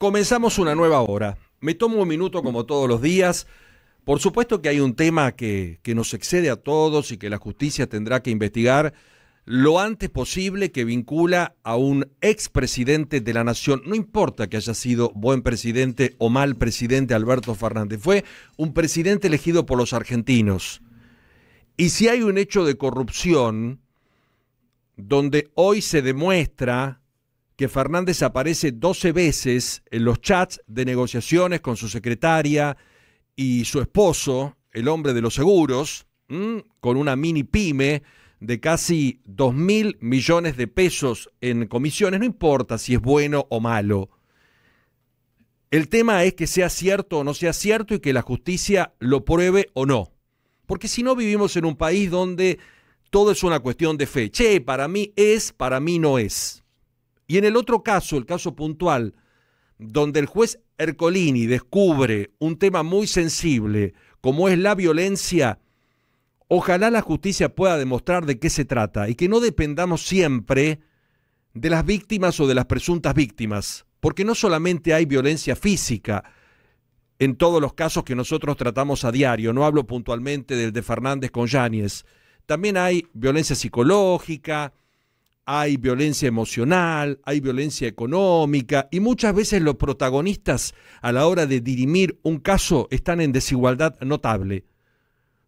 Comenzamos una nueva hora. Me tomo un minuto como todos los días. Por supuesto que hay un tema que, nos excede a todos y que la justicia tendrá que investigar lo antes posible que vincula a un expresidente de la nación. No importa que haya sido buen presidente o mal presidente Alberto Fernández, fue un presidente elegido por los argentinos. Y si hay un hecho de corrupción donde hoy se demuestra que Fernández aparece 12 veces en los chats de negociaciones con su secretaria y su esposo, el hombre de los seguros, con una mini pyme de casi 2 mil millones de pesos en comisiones, no importa si es bueno o malo. El tema es que sea cierto o no sea cierto y que la justicia lo pruebe o no. Porque si no vivimos en un país donde todo es una cuestión de fe. Che, para mí es, para mí no es. Y en el otro caso, el caso puntual, donde el juez Ercolini descubre un tema muy sensible como es la violencia, ojalá la justicia pueda demostrar de qué se trata y que no dependamos siempre de las víctimas o de las presuntas víctimas, porque no solamente hay violencia física, en todos los casos que nosotros tratamos a diario, no hablo puntualmente del de Fernández con Yáñez, también hay violencia psicológica, hay violencia emocional, hay violencia económica y muchas veces los protagonistas a la hora de dirimir un caso están en desigualdad notable,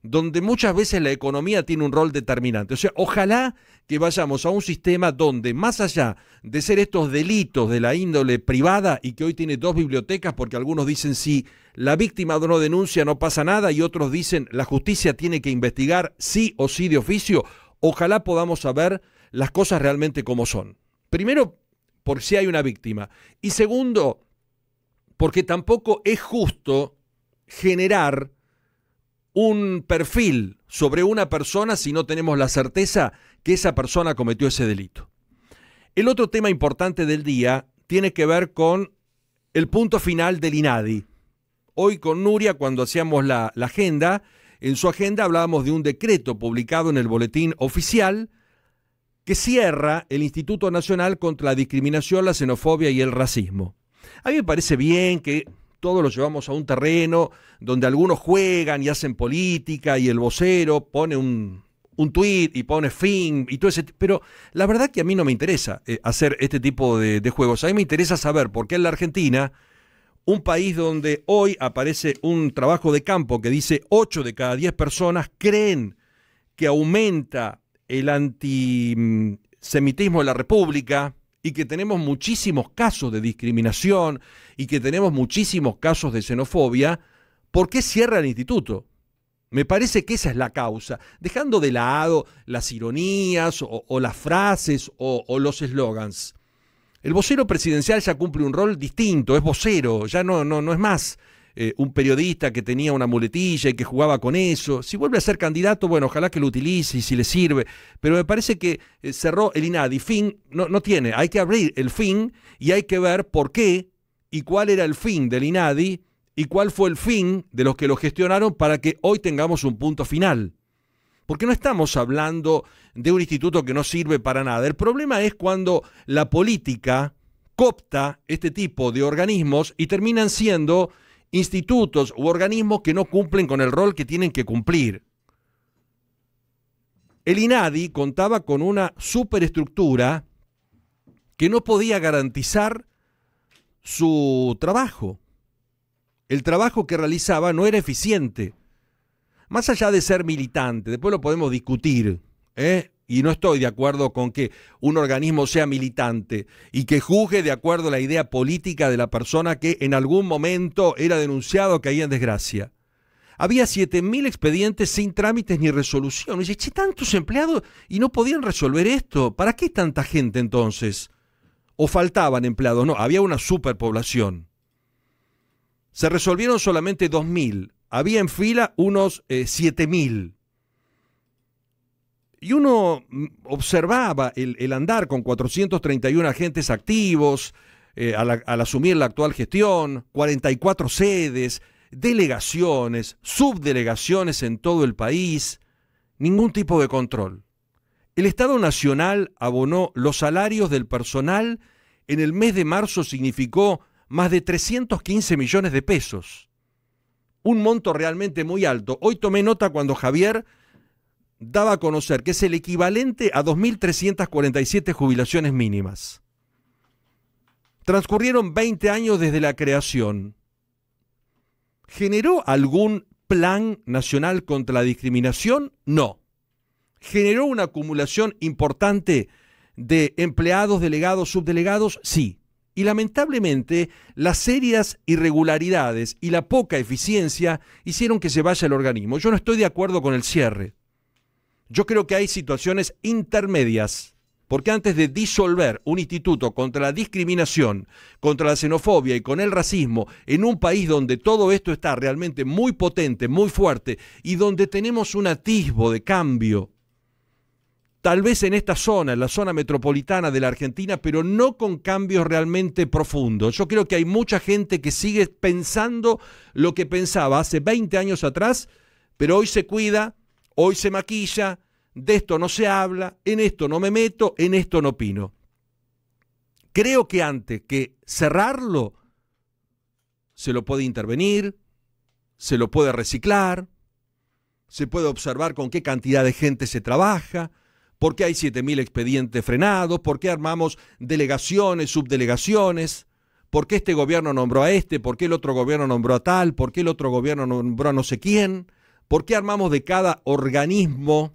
donde muchas veces la economía tiene un rol determinante. O sea, ojalá que vayamos a un sistema donde más allá de ser estos delitos de la índole privada y que hoy tiene dos bibliotecas, porque algunos dicen si la víctima no denuncia no pasa nada y otros dicen la justicia tiene que investigar sí o sí de oficio, ojalá podamos saber las cosas realmente como son. Primero, por si hay una víctima. Y segundo, porque tampoco es justo generar un perfil sobre una persona si no tenemos la certeza que esa persona cometió ese delito. El otro tema importante del día tiene que ver con el punto final del INADI. Hoy con Nuria, cuando hacíamos la, la agenda, en su agenda hablábamos de un decreto publicado en el boletín oficial que cierra el Instituto Nacional contra la Discriminación, la Xenofobia y el Racismo. A mí me parece bien que todos lo llevamos a un terreno donde algunos juegan y hacen política y el vocero pone un, un tuit y pone fin y todo ese... Pero la verdad que a mí no me interesa eh, hacer este tipo de, de juegos. A mí me interesa saber por qué en la Argentina, un país donde hoy aparece un trabajo de campo que dice 8 de cada 10 personas creen que aumenta el antisemitismo de la República y que tenemos muchísimos casos de discriminación y que tenemos muchísimos casos de xenofobia, ¿por qué cierra el instituto? Me parece que esa es la causa, dejando de lado las ironías o, las frases o, los eslogans. El vocero presidencial ya cumple un rol distinto, es vocero, ya no, no, no es más eh, un periodista que tenía una muletilla y que jugaba con eso. Si vuelve a ser candidato, bueno, ojalá que lo utilice y si le sirve. Pero me parece que eh, cerró el INADI. Fin no, no tiene. Hay que abrir el fin y hay que ver por qué y cuál era el fin del INADI y cuál fue el fin de los que lo gestionaron para que hoy tengamos un punto final. Porque no estamos hablando de un instituto que no sirve para nada. El problema es cuando la política, copta este tipo de organismos y terminan siendo institutos u organismos que no cumplen con el rol que tienen que cumplir. El INADI contaba con una superestructura que no podía garantizar su trabajo. El trabajo que realizaba no era eficiente. Más allá de ser militante, después lo podemos discutir, ¿eh? y no estoy de acuerdo con que un organismo sea militante y que juzgue de acuerdo a la idea política de la persona que en algún momento era denunciado que caía en desgracia. Había 7.000 expedientes sin trámites ni resolución. Y dice, che, tantos empleados y no podían resolver esto. ¿Para qué tanta gente entonces? O faltaban empleados. No, había una superpoblación. Se resolvieron solamente 2.000. Había en fila unos 7.000. Eh, y uno mm, observaba el, andar con 431 agentes activos eh, al, asumir la actual gestión, 44 sedes, delegaciones, subdelegaciones en todo el país, ningún tipo de control. El Estado Nacional abonó los salarios del personal en el mes de marzo significó más de 315 millones de pesos. Un monto realmente muy alto. Hoy tomé nota cuando Javier daba a conocer que es el equivalente a 2.347 jubilaciones mínimas. Transcurrieron 20 años desde la creación. ¿Generó algún plan nacional contra la discriminación? No. ¿Generó una acumulación importante de empleados, delegados, subdelegados? Sí. Y lamentablemente las serias irregularidades y la poca eficiencia hicieron que se vaya el organismo. Yo no estoy de acuerdo con el cierre. Yo creo que hay situaciones intermedias, porque antes de disolver un instituto contra la discriminación, contra la xenofobia y con el racismo, en un país donde todo esto está realmente muy potente, muy fuerte, y donde tenemos un atisbo de cambio, tal vez en esta zona, en la zona metropolitana de la Argentina, pero no con cambios realmente profundos. Yo creo que hay mucha gente que sigue pensando lo que pensaba hace 20 años atrás, pero hoy se cuida, hoy se maquilla, de esto no se habla, en esto no me meto, en esto no opino. Creo que antes que cerrarlo, se lo puede intervenir, se lo puede reciclar, se puede observar con qué cantidad de gente se trabaja, por qué hay 7.000 expedientes frenados, por qué armamos delegaciones, subdelegaciones, por qué este gobierno nombró a este, por qué el otro gobierno nombró a tal, por qué el otro gobierno nombró a no sé quién, ¿Por qué armamos de cada organismo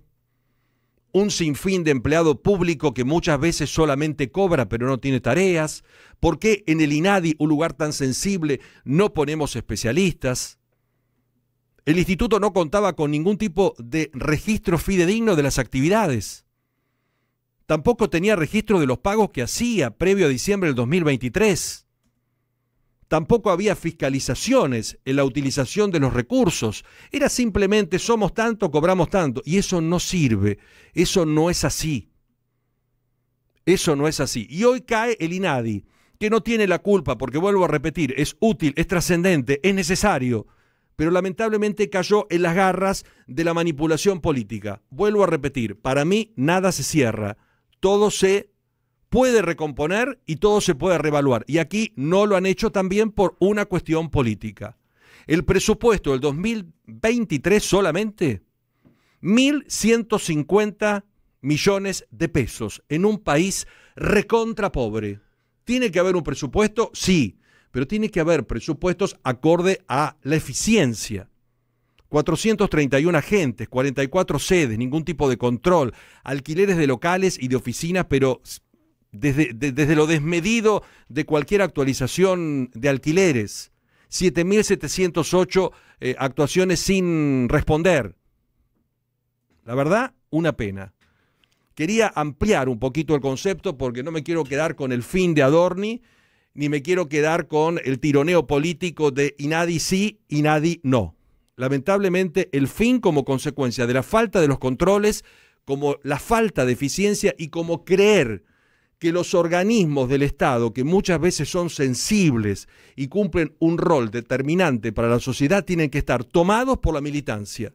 un sinfín de empleado público que muchas veces solamente cobra pero no tiene tareas? ¿Por qué en el INADI, un lugar tan sensible, no ponemos especialistas? El instituto no contaba con ningún tipo de registro fidedigno de las actividades. Tampoco tenía registro de los pagos que hacía previo a diciembre del 2023. Tampoco había fiscalizaciones en la utilización de los recursos. Era simplemente somos tanto, cobramos tanto. Y eso no sirve. Eso no es así. Eso no es así. Y hoy cae el INADI, que no tiene la culpa, porque vuelvo a repetir, es útil, es trascendente, es necesario. Pero lamentablemente cayó en las garras de la manipulación política. Vuelvo a repetir, para mí nada se cierra. Todo se puede recomponer y todo se puede revaluar. Y aquí no lo han hecho también por una cuestión política. El presupuesto del 2023 solamente, 1.150 millones de pesos en un país recontra pobre. ¿Tiene que haber un presupuesto? Sí, pero tiene que haber presupuestos acorde a la eficiencia. 431 agentes, 44 sedes, ningún tipo de control, alquileres de locales y de oficinas, pero desde, lo desmedido de cualquier actualización de alquileres. 7.708 eh, actuaciones sin responder. La verdad, una pena. Quería ampliar un poquito el concepto porque no me quiero quedar con el fin de Adorni, ni me quiero quedar con el tironeo político de y nadie sí y nadie no. Lamentablemente, el fin como consecuencia de la falta de los controles, como la falta de eficiencia y como creer que los organismos del Estado, que muchas veces son sensibles y cumplen un rol determinante para la sociedad, tienen que estar tomados por la militancia,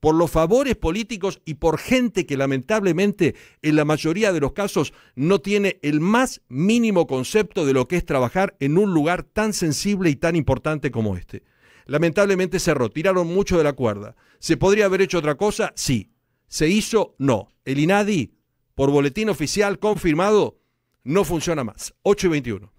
por los favores políticos y por gente que lamentablemente en la mayoría de los casos no tiene el más mínimo concepto de lo que es trabajar en un lugar tan sensible y tan importante como este. Lamentablemente cerró, tiraron mucho de la cuerda. ¿Se podría haber hecho otra cosa? Sí. ¿Se hizo? No. El INADI por boletín oficial confirmado, no funciona más. 8 y 21.